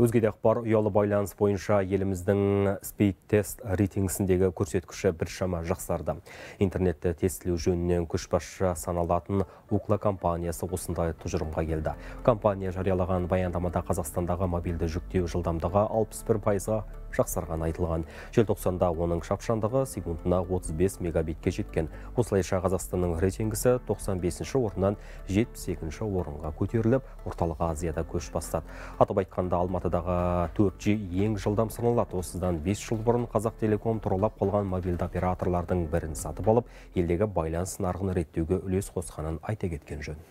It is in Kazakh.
өзге де ақпар ұялы байланыс бойынша еліміздің спейт тест рейтингісіндегі көрсеткіші біршама жақсарды интернетті тестілеу жөнінен көшбасшы саналатын укла компаниясы осындай тұжырымға келді компания жариялаған баяндамада қазақстандағы мобильді жүктеу жылдамдығы 61 пайызға жақсарғаны айтылған 90-да оның шапшандығы секундына 35 мегабитке жеткен осылайша қазақстанның рейтингісі 95 ші орыннан 72 орынға көтеріліп орталық азияда көш бастады атап айтқанда алматыдағы 4G ең жылдам саналады осыдан 5 жыл бұрын қазақтелеком тұралап қалған мобильді операторлардың бірін сатып алып елдегі байланыс нарығын реттеуге үлес қосқанын айта кеткен жөн